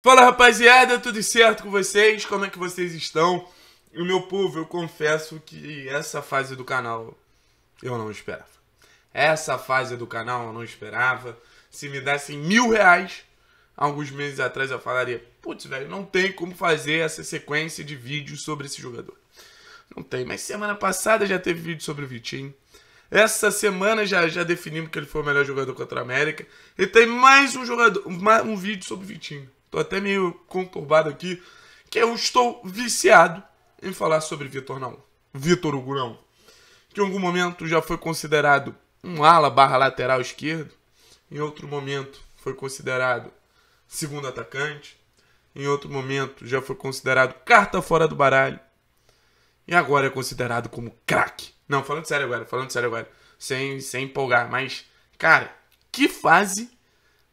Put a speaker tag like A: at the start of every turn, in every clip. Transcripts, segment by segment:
A: Fala rapaziada, tudo certo com vocês? Como é que vocês estão? O meu povo, eu confesso que essa fase do canal eu não esperava. Essa fase do canal eu não esperava. Se me dessem mil reais, alguns meses atrás eu falaria: putz, velho, não tem como fazer essa sequência de vídeos sobre esse jogador. Não tem, mas semana passada já teve vídeo sobre o Vitinho. Essa semana já, já definimos que ele foi o melhor jogador contra a América. E tem mais um jogador, um vídeo sobre o Vitinho tô até meio conturbado aqui, que eu estou viciado em falar sobre Vitor não Vitor Hugo Naum, que em algum momento já foi considerado um ala barra lateral esquerdo, em outro momento foi considerado segundo atacante, em outro momento já foi considerado carta fora do baralho, e agora é considerado como craque. Não, falando sério agora, falando sério agora, sem, sem empolgar, mas, cara, que fase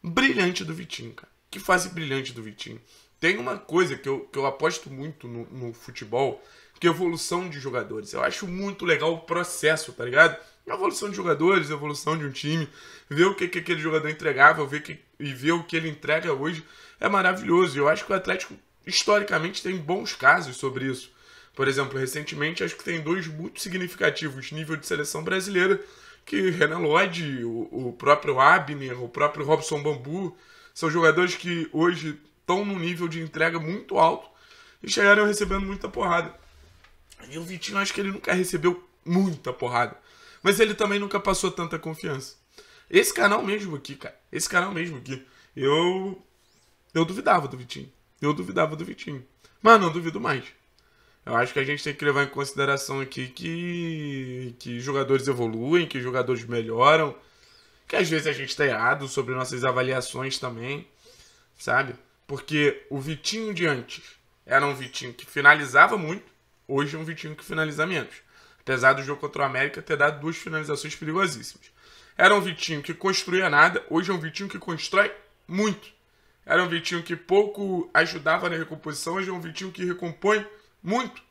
A: brilhante do Vitinho, cara. Que fase brilhante do Vitinho. Tem uma coisa que eu, que eu aposto muito no, no futebol, que é evolução de jogadores. Eu acho muito legal o processo, tá ligado? A evolução de jogadores, evolução de um time, ver o que, que aquele jogador entregava ver que, e ver o que ele entrega hoje é maravilhoso. Eu acho que o Atlético, historicamente, tem bons casos sobre isso. Por exemplo, recentemente, acho que tem dois muito significativos nível de seleção brasileira, que Renan Lodge, o, o próprio Abner, o próprio Robson Bambu, são jogadores que hoje estão num nível de entrega muito alto e chegaram recebendo muita porrada. E o Vitinho, acho que ele nunca recebeu muita porrada. Mas ele também nunca passou tanta confiança. Esse canal mesmo aqui, cara. Esse canal mesmo aqui. Eu. Eu duvidava do Vitinho. Eu duvidava do Vitinho. Mas não duvido mais. Eu acho que a gente tem que levar em consideração aqui que, que jogadores evoluem, que jogadores melhoram, que às vezes a gente está errado sobre nossas avaliações também, sabe? Porque o Vitinho de antes era um Vitinho que finalizava muito, hoje é um Vitinho que finaliza menos. Apesar do jogo contra o América ter dado duas finalizações perigosíssimas. Era um Vitinho que construía nada, hoje é um Vitinho que constrói muito. Era um Vitinho que pouco ajudava na recomposição, hoje é um Vitinho que recompõe muito.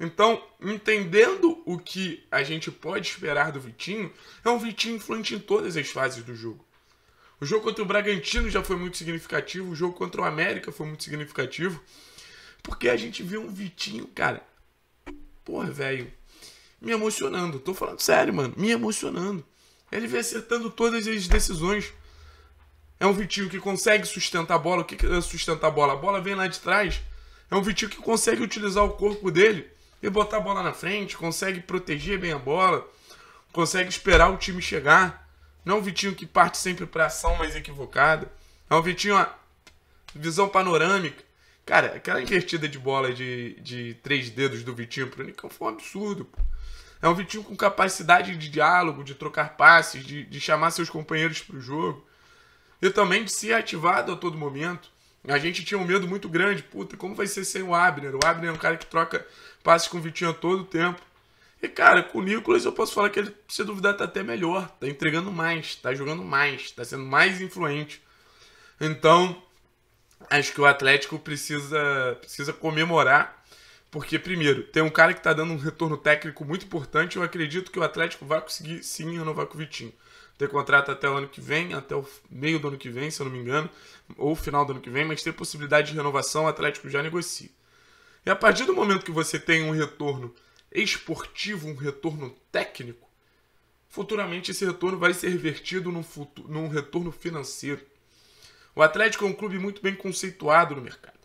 A: Então, entendendo o que a gente pode esperar do Vitinho, é um Vitinho influente em todas as fases do jogo. O jogo contra o Bragantino já foi muito significativo, o jogo contra o América foi muito significativo, porque a gente viu um Vitinho, cara, porra, velho, me emocionando. Tô falando sério, mano, me emocionando. Ele vem acertando todas as decisões. É um Vitinho que consegue sustentar a bola. O que é sustentar a bola? A bola vem lá de trás. É um Vitinho que consegue utilizar o corpo dele e botar a bola na frente, consegue proteger bem a bola, consegue esperar o time chegar. Não o um Vitinho que parte sempre para ação mais equivocada. É um Vitinho, ó, visão panorâmica. Cara, aquela invertida de bola de, de três dedos do Vitinho pro Nicão foi um absurdo. Pô. É um Vitinho com capacidade de diálogo, de trocar passes, de, de chamar seus companheiros pro jogo. E também de ser ativado a todo momento. A gente tinha um medo muito grande. Puta, como vai ser sem o Abner? O Abner é um cara que troca passes com o Vitinho todo o tempo. E, cara, com o Nicolas eu posso falar que ele, se duvidar, tá até melhor. Tá entregando mais, tá jogando mais, tá sendo mais influente. Então, acho que o Atlético precisa, precisa comemorar. Porque, primeiro, tem um cara que tá dando um retorno técnico muito importante. Eu acredito que o Atlético vai conseguir sim renovar com o Vitinho ter contrato até o ano que vem, até o meio do ano que vem, se eu não me engano, ou final do ano que vem, mas tem possibilidade de renovação, o Atlético já negocia. E a partir do momento que você tem um retorno esportivo, um retorno técnico, futuramente esse retorno vai ser revertido num, futuro, num retorno financeiro. O Atlético é um clube muito bem conceituado no mercado.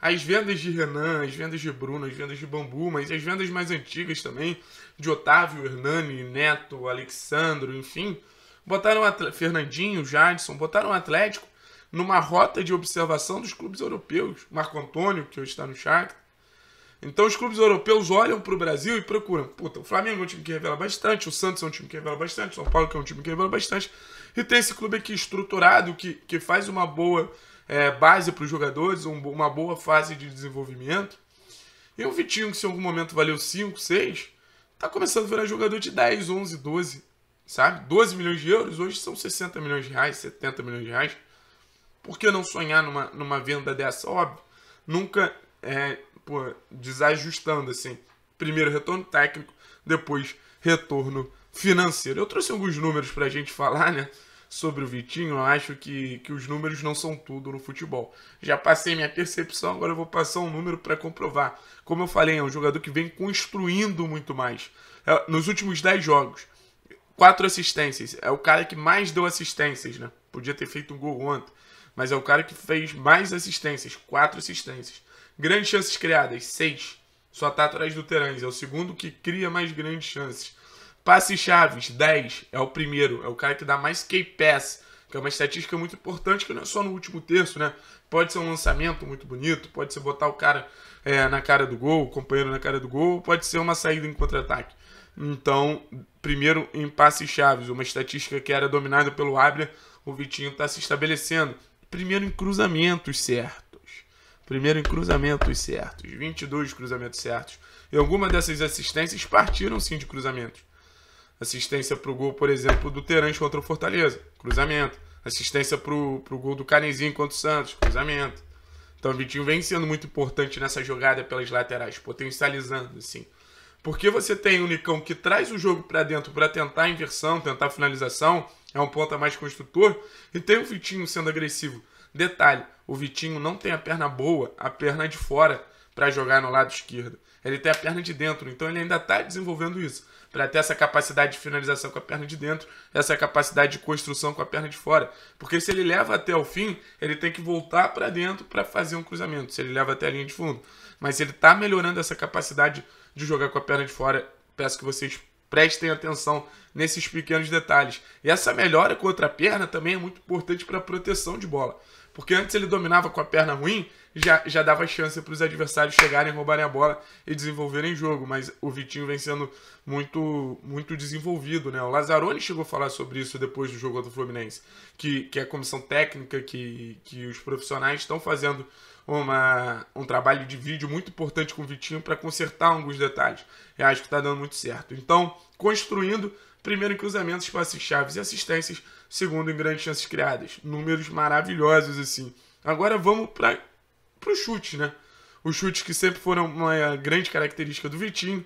A: As vendas de Renan, as vendas de Bruno, as vendas de Bambu, mas as vendas mais antigas também, de Otávio, Hernani, Neto, Alexandro, enfim, botaram o Fernandinho, Jadson, botaram o Atlético numa rota de observação dos clubes europeus. Marco Antônio, que hoje está no Shakhtar. Então os clubes europeus olham para o Brasil e procuram. Puta, o Flamengo é um time que revela bastante, o Santos é um time que revela bastante, o São Paulo que é um time que revela bastante. E tem esse clube aqui estruturado, que, que faz uma boa é, base para os jogadores, um, uma boa fase de desenvolvimento. E o Vitinho, que se em algum momento valeu 5, 6, está começando a virar jogador de 10, 11, 12 sabe? 12 milhões de euros hoje são 60 milhões de reais, 70 milhões de reais. Por que não sonhar numa, numa venda dessa? Óbvio, nunca é, pô, desajustando assim. Primeiro retorno técnico, depois retorno financeiro. Eu trouxe alguns números para a gente falar, né? Sobre o Vitinho, eu acho que, que os números não são tudo no futebol. Já passei minha percepção, agora eu vou passar um número para comprovar. Como eu falei, é um jogador que vem construindo muito mais. É, nos últimos 10 jogos, quatro assistências. É o cara que mais deu assistências, né? Podia ter feito um gol ontem, mas é o cara que fez mais assistências, quatro assistências. Grandes chances criadas, seis. Só tá atrás do Terãs, é o segundo que cria mais grandes chances. Passe chaves, 10, é o primeiro, é o cara que dá mais key pass, que é uma estatística muito importante, que não é só no último terço, né? Pode ser um lançamento muito bonito, pode ser botar o cara é, na cara do gol, o companheiro na cara do gol, pode ser uma saída em contra-ataque. Então, primeiro em passes chaves, uma estatística que era dominada pelo Abner, o Vitinho está se estabelecendo. Primeiro em cruzamentos certos. Primeiro em cruzamentos certos. 22 cruzamentos certos. E alguma dessas assistências partiram sim de cruzamentos. Assistência para o gol, por exemplo, do Terãs contra o Fortaleza. Cruzamento. Assistência para o gol do Canezinho contra o Santos. Cruzamento. Então o Vitinho vem sendo muito importante nessa jogada pelas laterais, potencializando, assim. Porque você tem o Nicão que traz o jogo para dentro para tentar a inversão, tentar a finalização, é um ponta mais construtor, e tem o Vitinho sendo agressivo. Detalhe, o Vitinho não tem a perna boa, a perna de fora para jogar no lado esquerdo. Ele tem a perna de dentro, então ele ainda está desenvolvendo isso para ter essa capacidade de finalização com a perna de dentro, essa capacidade de construção com a perna de fora. Porque se ele leva até o fim, ele tem que voltar para dentro para fazer um cruzamento, se ele leva até a linha de fundo. Mas se ele está melhorando essa capacidade de jogar com a perna de fora, peço que vocês prestem atenção nesses pequenos detalhes. E essa melhora com outra perna também é muito importante para a proteção de bola. Porque antes ele dominava com a perna ruim, já, já dava chance para os adversários chegarem, roubarem a bola e desenvolverem jogo. Mas o Vitinho vem sendo muito, muito desenvolvido, né? O Lazzaroni chegou a falar sobre isso depois do jogo do Fluminense, que, que a comissão técnica, que, que os profissionais estão fazendo uma, um trabalho de vídeo muito importante com o Vitinho para consertar alguns detalhes. Eu acho que está dando muito certo. Então, construindo Primeiro em cruzamentos, passes chaves e assistências. Segundo em grandes chances criadas. Números maravilhosos, assim. Agora vamos para o chute, né? Os chutes que sempre foram uma grande característica do Vitinho.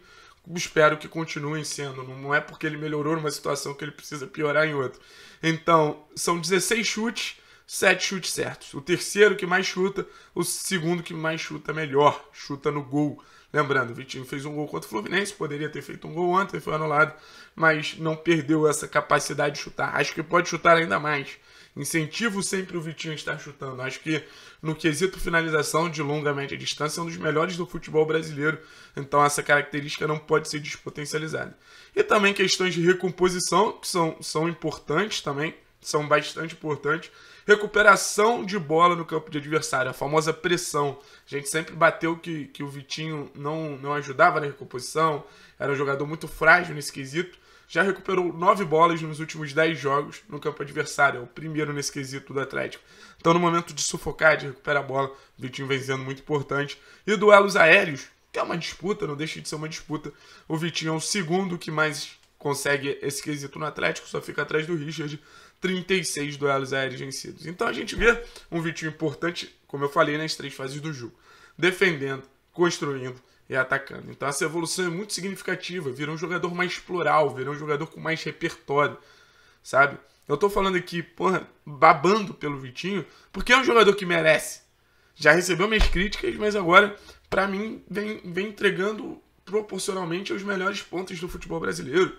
A: Espero que continuem sendo. Não é porque ele melhorou numa situação que ele precisa piorar em outra. Então, são 16 chutes, 7 chutes certos. O terceiro que mais chuta, o segundo que mais chuta melhor. Chuta no gol. Lembrando, o Vitinho fez um gol contra o Fluminense, poderia ter feito um gol e foi anulado, mas não perdeu essa capacidade de chutar. Acho que pode chutar ainda mais. Incentivo sempre o Vitinho a estar chutando. Acho que no quesito finalização de longa média distância é um dos melhores do futebol brasileiro. Então essa característica não pode ser despotencializada. E também questões de recomposição, que são, são importantes também, são bastante importantes Recuperação de bola no campo de adversário, a famosa pressão. A gente sempre bateu que, que o Vitinho não, não ajudava na recomposição, era um jogador muito frágil nesse quesito. Já recuperou nove bolas nos últimos dez jogos no campo adversário, é o primeiro nesse quesito do Atlético. Então, no momento de sufocar, de recuperar a bola, o Vitinho vem sendo muito importante. E duelos aéreos, que é uma disputa, não deixa de ser uma disputa. O Vitinho é o segundo que mais consegue esse quesito no Atlético, só fica atrás do Richard, 36 duelos aéreos vencidos. Então a gente vê um Vitinho importante, como eu falei, nas três fases do jogo. Defendendo, construindo e atacando. Então essa evolução é muito significativa, virou um jogador mais plural, virou um jogador com mais repertório, sabe? Eu tô falando aqui, porra, babando pelo Vitinho, porque é um jogador que merece. Já recebeu minhas críticas, mas agora, para mim, vem, vem entregando proporcionalmente aos melhores pontos do futebol brasileiro.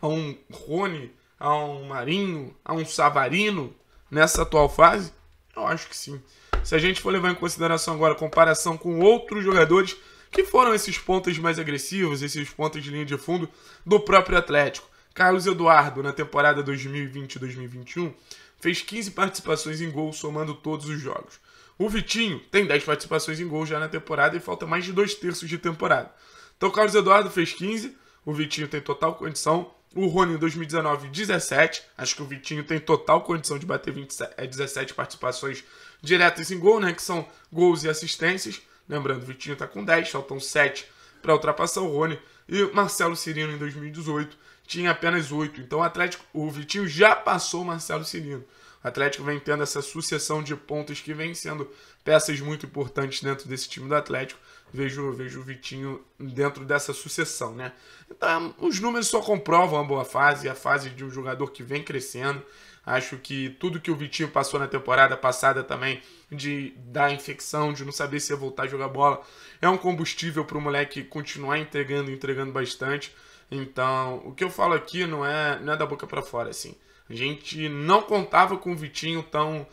A: A um Rony, a um Marinho, a um Savarino nessa atual fase? Eu acho que sim. Se a gente for levar em consideração agora a comparação com outros jogadores, que foram esses pontos mais agressivos, esses pontos de linha de fundo do próprio Atlético. Carlos Eduardo, na temporada 2020-2021, fez 15 participações em gol, somando todos os jogos. O Vitinho tem 10 participações em gol já na temporada e falta mais de dois terços de temporada. Então Carlos Eduardo fez 15, o Vitinho tem total condição. O Rony em 2019, 17. Acho que o Vitinho tem total condição de bater 27, é, 17 participações diretas em gol, né? Que são gols e assistências. Lembrando, o Vitinho está com 10, faltam 7 para ultrapassar o Rony. E Marcelo Cirino em 2018 tinha apenas 8. Então o, Atlético, o Vitinho já passou o Marcelo Cirino. O Atlético vem tendo essa sucessão de pontos que vem sendo peças muito importantes dentro desse time do Atlético vejo, vejo o Vitinho dentro dessa sucessão, né? Então, os números só comprovam a boa fase, a fase de um jogador que vem crescendo. Acho que tudo que o Vitinho passou na temporada passada também, de da infecção, de não saber se ia voltar a jogar bola, é um combustível para o moleque continuar entregando, entregando bastante. Então, o que eu falo aqui não é, não é da boca para fora, assim. A gente não contava com o Vitinho tão,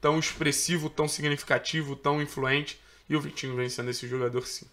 A: tão expressivo, tão significativo, tão influente e o Vitinho vencendo esse jogador sim.